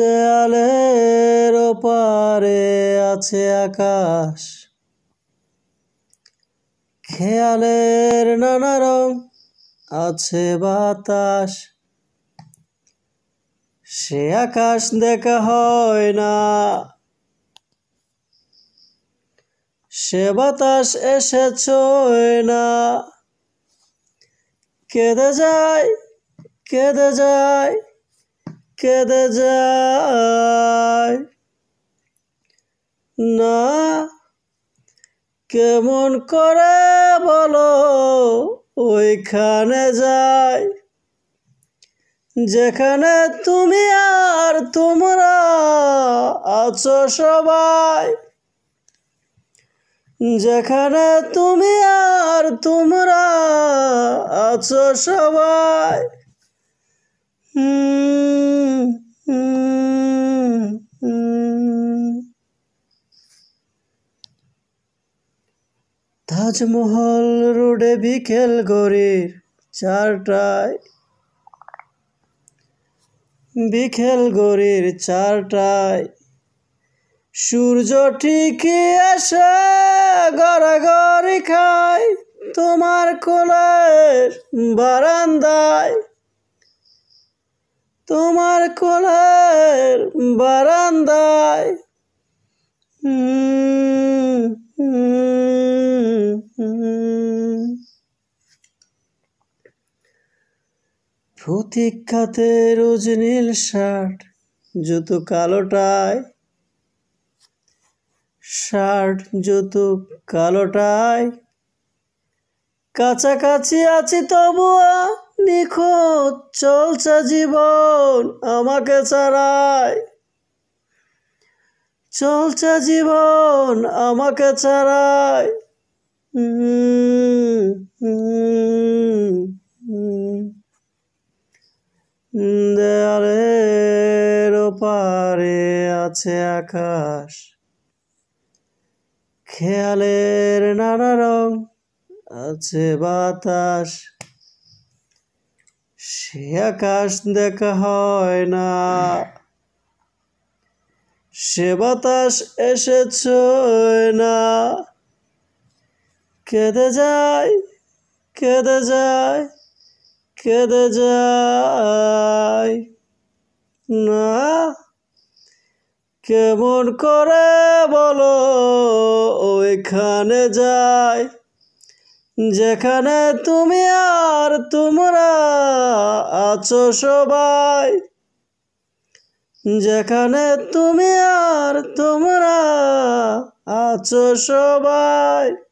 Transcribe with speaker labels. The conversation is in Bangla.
Speaker 1: দেয়ালের ওপারে আছে আকাশ খেয়ালের নানা রং আছে বাতাস সে আকাশ দেখা হয় না সে বাতাস এসেছ না কেঁদে যায় কেঁদে যায় কেঁদে যায় না কেমন করে বলো ওইখানে যায় যেখানে তুমি আর তোমরা আছো সবাই যেখানে তুমি আর তোমরা আছো সবাই তাজমহল রোডে বিকেল গড়ির চারটায় বিখেল গড়ির চারটায় সূর্য ঠিকই আসে গড়াগড়ি খায় তোমার কোলের বারান্দায় তোমার কোলের বারান্দায় খাতে রোজ নীল শার্ট জুতো কালোটায় শার্ট জুতো কালোটায় কাছাকাছি আছি তবুয়া নিখোঁজ চলছে জীবন আমাকে ছাড়ায় চলছে জীবন আমাকে ছাড়ায় হুম পারে আছে আকাশ খেয়ালের নানা রং আছে বাতাস সে আকাশ দেখা হয় না সে বাতাস এসেছ না কেঁদে যায় কেঁদে যায় কেঁদে যায় না কেমন করে বলো ওইখানে যায় যেখানে তুমি আর তোমরা আছো সবাই যেখানে তুমি আর তোমরা আছো সবাই